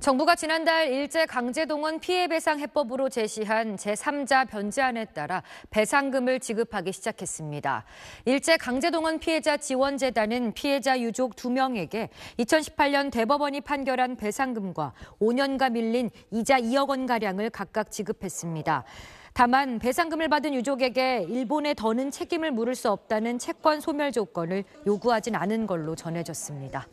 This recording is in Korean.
정부가 지난달 일제강제동원 피해배상 해법으로 제시한 제3자 변제안에 따라 배상금을 지급하기 시작했습니다. 일제강제동원 피해자 지원재단은 피해자 유족 2명에게 2018년 대법원이 판결한 배상금과 5년간 밀린 이자 2억 원가량을 각각 지급했습니다. 다만 배상금을 받은 유족에게 일본에 더는 책임을 물을 수 없다는 채권 소멸 조건을 요구하진 않은 걸로 전해졌습니다.